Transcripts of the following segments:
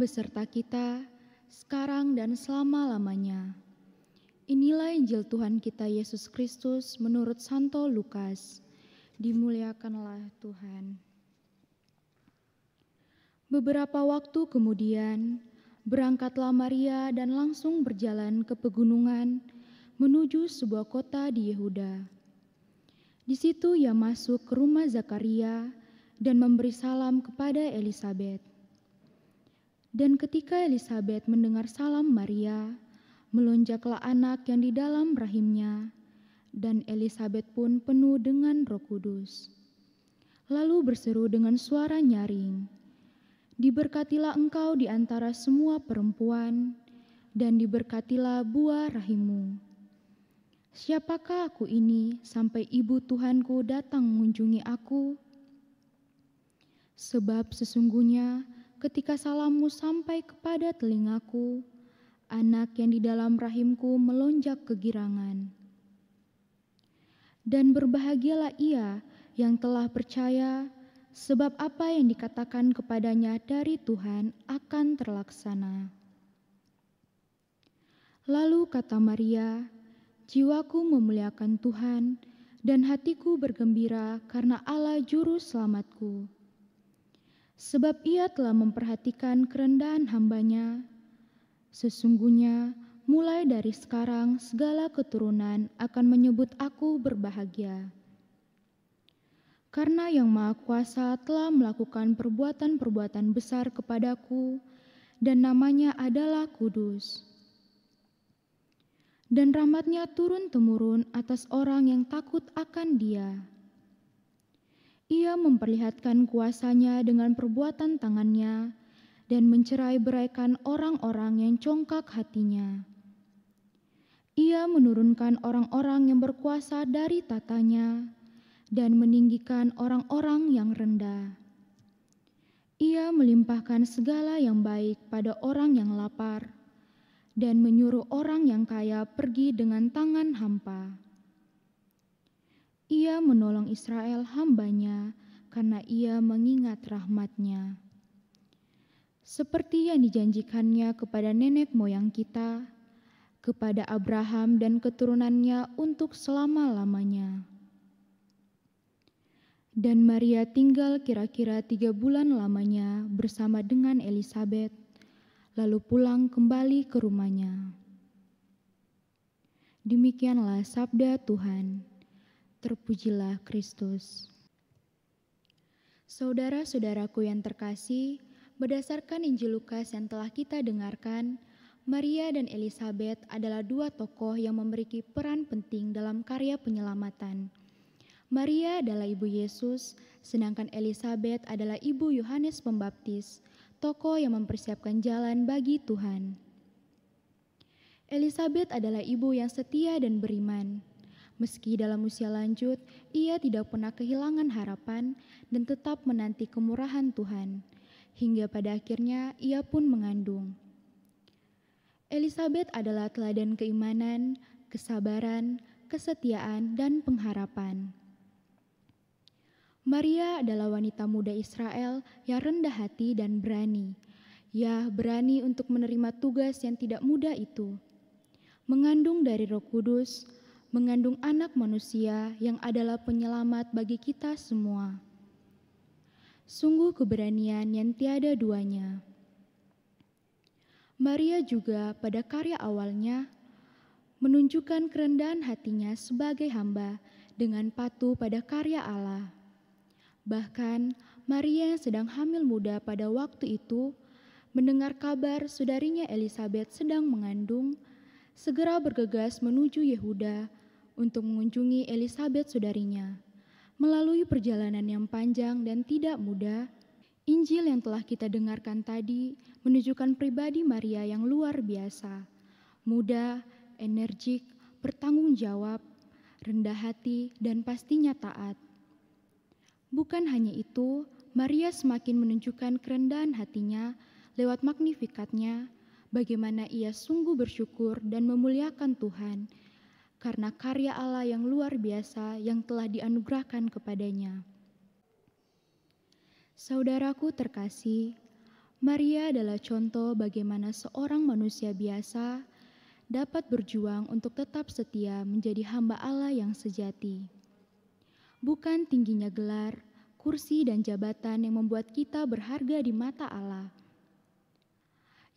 beserta kita, sekarang dan selama-lamanya. Inilah Injil Tuhan kita Yesus Kristus menurut Santo Lukas. Dimuliakanlah Tuhan. Beberapa waktu kemudian, berangkatlah Maria dan langsung berjalan ke pegunungan menuju sebuah kota di Yehuda. Di situ ia masuk ke rumah Zakaria dan memberi salam kepada Elizabeth. Dan ketika Elizabeth mendengar salam Maria, melonjaklah anak yang di dalam rahimnya, dan Elizabeth pun penuh dengan Roh Kudus. Lalu berseru dengan suara nyaring, "Diberkatilah engkau di antara semua perempuan, dan diberkatilah buah rahimmu." Siapakah aku ini sampai ibu Tuhanku datang mengunjungi aku? Sebab sesungguhnya ketika salammu sampai kepada telingaku, anak yang di dalam rahimku melonjak kegirangan. Dan berbahagialah ia yang telah percaya, sebab apa yang dikatakan kepadanya dari Tuhan akan terlaksana. Lalu kata Maria, "Jiwaku memuliakan Tuhan, dan hatiku bergembira karena Allah Juru Selamatku." sebab ia telah memperhatikan kerendahan hambanya. Sesungguhnya, mulai dari sekarang segala keturunan akan menyebut aku berbahagia. Karena Yang Maha Kuasa telah melakukan perbuatan-perbuatan besar kepadaku, dan namanya adalah Kudus. Dan rahmatnya turun-temurun atas orang yang takut akan dia.' Ia memperlihatkan kuasanya dengan perbuatan tangannya dan mencerai beraikan orang-orang yang congkak hatinya. Ia menurunkan orang-orang yang berkuasa dari tatanya dan meninggikan orang-orang yang rendah. Ia melimpahkan segala yang baik pada orang yang lapar dan menyuruh orang yang kaya pergi dengan tangan hampa. Ia menolong Israel hambanya karena ia mengingat rahmatnya. Seperti yang dijanjikannya kepada nenek moyang kita, kepada Abraham dan keturunannya untuk selama-lamanya. Dan Maria tinggal kira-kira tiga bulan lamanya bersama dengan Elizabeth, lalu pulang kembali ke rumahnya. Demikianlah sabda Tuhan terpujilah Kristus. Saudara-saudaraku yang terkasih, berdasarkan Injil Lukas yang telah kita dengarkan, Maria dan Elizabeth adalah dua tokoh yang memiliki peran penting dalam karya penyelamatan. Maria adalah ibu Yesus, sedangkan Elizabeth adalah ibu Yohanes Pembaptis, tokoh yang mempersiapkan jalan bagi Tuhan. Elizabeth adalah ibu yang setia dan beriman. Meski dalam usia lanjut, ia tidak pernah kehilangan harapan dan tetap menanti kemurahan Tuhan. Hingga pada akhirnya ia pun mengandung. Elizabeth adalah teladan keimanan, kesabaran, kesetiaan, dan pengharapan. Maria adalah wanita muda Israel yang rendah hati dan berani. Ya, berani untuk menerima tugas yang tidak mudah itu. Mengandung dari Roh Kudus, mengandung anak manusia yang adalah penyelamat bagi kita semua. Sungguh keberanian yang tiada duanya. Maria juga pada karya awalnya menunjukkan kerendahan hatinya sebagai hamba dengan patuh pada karya Allah. Bahkan Maria yang sedang hamil muda pada waktu itu mendengar kabar saudarinya Elizabeth sedang mengandung, segera bergegas menuju Yehuda untuk mengunjungi Elizabeth saudarinya. Melalui perjalanan yang panjang dan tidak mudah, Injil yang telah kita dengarkan tadi menunjukkan pribadi Maria yang luar biasa. Muda, energik, bertanggung jawab, rendah hati, dan pastinya taat. Bukan hanya itu, Maria semakin menunjukkan kerendahan hatinya lewat magnifikatnya, bagaimana ia sungguh bersyukur dan memuliakan Tuhan karena karya Allah yang luar biasa yang telah dianugerahkan kepadanya. Saudaraku terkasih, Maria adalah contoh bagaimana seorang manusia biasa dapat berjuang untuk tetap setia menjadi hamba Allah yang sejati. Bukan tingginya gelar, kursi, dan jabatan yang membuat kita berharga di mata Allah,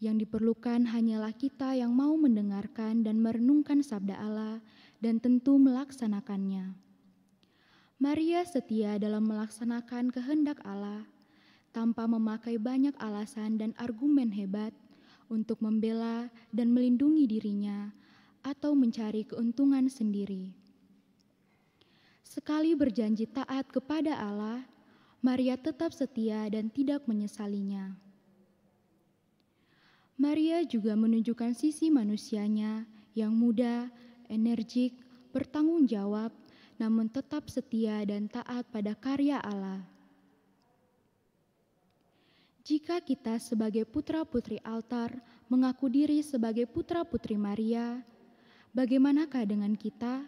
yang diperlukan hanyalah kita yang mau mendengarkan dan merenungkan sabda Allah dan tentu melaksanakannya. Maria setia dalam melaksanakan kehendak Allah tanpa memakai banyak alasan dan argumen hebat untuk membela dan melindungi dirinya atau mencari keuntungan sendiri. Sekali berjanji taat kepada Allah, Maria tetap setia dan tidak menyesalinya. Maria juga menunjukkan sisi manusianya yang muda, energik, bertanggung jawab, namun tetap setia dan taat pada karya Allah. Jika kita sebagai putra-putri altar mengaku diri sebagai putra-putri Maria, bagaimanakah dengan kita?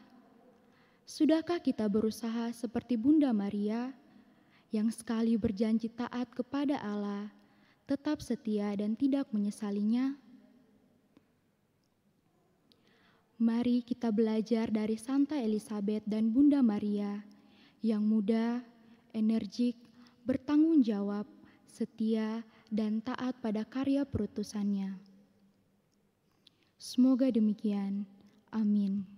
Sudahkah kita berusaha seperti Bunda Maria yang sekali berjanji taat kepada Allah? tetap setia dan tidak menyesalinya? Mari kita belajar dari Santa Elizabeth dan Bunda Maria yang muda, energik, bertanggung jawab, setia, dan taat pada karya perutusannya. Semoga demikian. Amin.